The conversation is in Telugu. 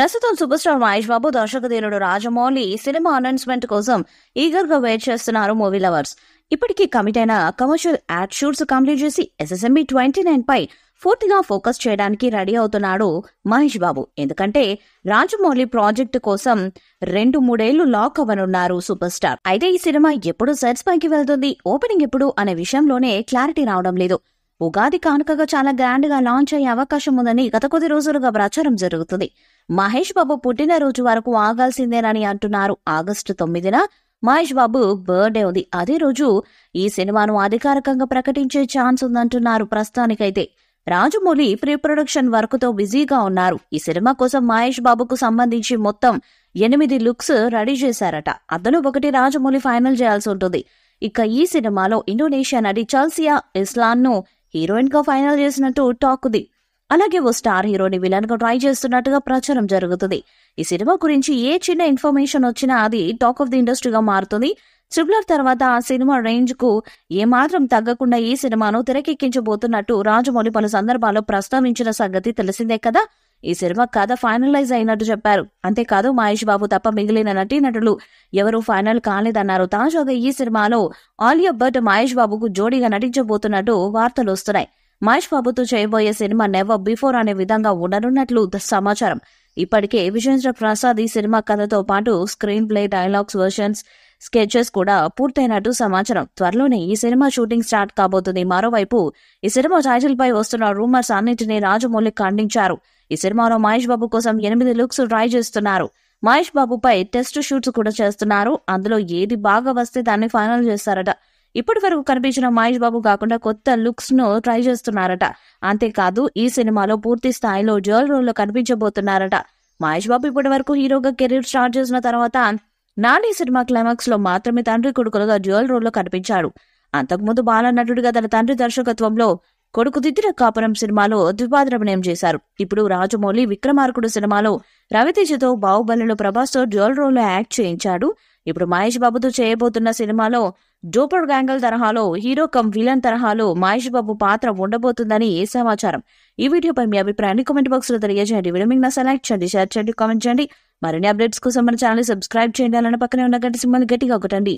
ప్రస్తుతం సూపర్ స్టార్ మహేష్ బాబు దర్శకధీరుడు రాజమౌళి సినిమా అనౌన్స్మెంట్ కోసం ఈగర్ గా వెయిట్ చేస్తున్నారు మూవీ లవర్స్ ఇప్పటికీ కమిట్ అయిన కమర్షియల్ యాడ్ షూట్స్ కంప్లీట్ చేసి ఎస్ఎస్ఎంబి ట్వంటీ నైన్ పై పూర్తిగా ఫోకస్ చేయడానికి రెడీ అవుతున్నాడు మహేష్ బాబు ఎందుకంటే రాజమౌళి ప్రాజెక్ట్ కోసం రెండు మూడేళ్లు లాక్ అవ్వనున్నారు సూపర్ స్టార్ అయితే ఈ సినిమా ఎప్పుడు సెట్స్ పైకి వెళ్తుంది ఓపెనింగ్ ఎప్పుడు అనే విషయంలోనే క్లారిటీ రావడం లేదు ఉగాది కానుకగా చాలా గ్రాండ్ గా లాంచ్ అయ్యే అవకాశం ఉందని గత కొద్ది రోజులుగా ప్రచారం జరుగుతుంది మహేష్ బాబు పుట్టినరోజు వరకు ఆగాల్సిందేనని అంటున్నారు ఆగస్టు తొమ్మిదిన మహేష్ బాబు బర్త్డే ఉంది అదే రోజు ఈ సినిమాను అధికారికంగా ప్రకటించే ఛాన్స్ ఉందంటున్నారు ప్రస్తుతానికైతే రాజమౌళి ప్రీ ప్రొడక్షన్ వర్క్ తో బిజీగా ఉన్నారు ఈ సినిమా కోసం మహేష్ బాబుకు సంబంధించి మొత్తం ఎనిమిది లుక్స్ రెడీ చేశారట అతను ఒకటి రాజమౌళి ఫైనల్ చేయాల్సి ఉంటుంది ఇక ఈ సినిమాలో ఇండోనేషియా నటి చల్సియా ఇస్లాన్ ను హీరోయిన్ గా ఫైనల్ చేసినట్టు టాక్ ఉంది అలాగే ఓ స్టార్ హీరోని విలన్ గా ట్రై చేస్తున్నట్టుగా ప్రచారం జరుగుతుంది ఈ సినిమా గురించి ఏ చిన్న ఇన్ఫర్మేషన్ వచ్చినా అది టాక్ ఆఫ్ ది ఇండస్ట్రీగా మారుతుంది ట్రిపులర్ తర్వాత ఆ సినిమా రేంజ్ కు ఏమాత్రం తగ్గకుండా ఈ సినిమాను తెరకెక్కించబోతున్నట్టు రాజమౌళి పలు సందర్భాల్లో ప్రస్తావించిన సంగతి తెలిసిందే కదా ఈ సినిమా కథ ఫైనలైజ్ అయినట్టు చెప్పారు అంతేకాదు మహేష్ బాబు తప్ప మిగిలిన నటీనటులు ఎవరూ ఫైనల్ కాలేదన్నారు తాజాగా ఈ సినిమాలో ఆలియా భట్ మహేష్ బాబుకు జోడీగా నటించబోతున్నట్టు వార్తలు వస్తున్నాయి మహేష్ బాబుతో చేయబోయే సినిమా నెవర్ బిఫోర్ అనే విధంగా ఉండనున్నట్లు సమాచారం ఇప్పటికే విజేంద్ర ప్రసాద్ ఈ సినిమా కథతో పాటు screenplay dialogues versions sketches కూడా పూర్తయినట్టు సమాచారం త్వరలోనే ఈ సినిమా షూటింగ్ స్టార్ట్ కాబోతుంది మరోవైపు ఈ సినిమా టైటిల్ పై వస్తున్న రూమర్స్ అన్నింటినీ రాజమౌళి ఖండించారు ఈ సినిమాలో మహేష్ బాబు కోసం ఎనిమిది లుక్స్ ట్రై చేస్తున్నారు మహేష్ బాబుపై టెస్ట్ షూట్స్ కూడా చేస్తున్నారు అందులో ఏది బాగా వస్తే దాన్ని ఫైనల్ చేస్తారట ఇప్పటి వరకు కనిపించిన మహేష్ బాబు కాకుండా కొత్త లుక్స్ ను ట్రై చేస్తున్నారట అంతేకాదు ఈ సినిమాలో పూర్తి స్థాయిలో జోల్ రోల్ లో కనిపించబోతున్నారట మహేష్ బాబు ఇప్పటి వరకు హీరోగా కెరీర్ స్టార్ట్ చేసిన తర్వాత నాని సినిమా క్లైమాక్స్ లో మాత్రమే తండ్రి కొడుకులుగా డ్యూయల్ రోల్ లో కనిపించాడు అంతకుముందు బాల నటుడిగా తన తండ్రి దర్శకత్వంలో కొడుకుదిద్దిన కాపురం సినిమాలో ద్విపాద్రభినయం చేశారు ఇప్పుడు రాజమౌళి విక్రమార్కుడు సినిమాలో రవితేజతో బాహుబలిలో ప్రభాస్తో డ్యూల్ లో యాక్ట్ చేయించాడు ఇప్పుడు మహేష్ బాబుతో చేయబోతున్న సినిమాలో డోపర్ గ్యాంగల్ తరహాలో హీరో కమ్ విలన్ తరహాలో మహేష్ బాబు పాత్ర ఉండబోతుందని సమాచారం ఈ వీడియోపై మీ అభిప్రాయాన్ని కామెంట్ బాక్స్ లో తెలియజేయండి వీడియో మీకు సెలెక్ట్ చేయండి షేర్ చేయండి కామెంట్ చేయండి మరిన్ని అప్డేట్స్ కోసం మన ఛానల్ సబ్స్క్రైబ్ చేయండి అలానే పక్కనే ఉన్న గంట సినిమాని గట్టిగా ఒకటండి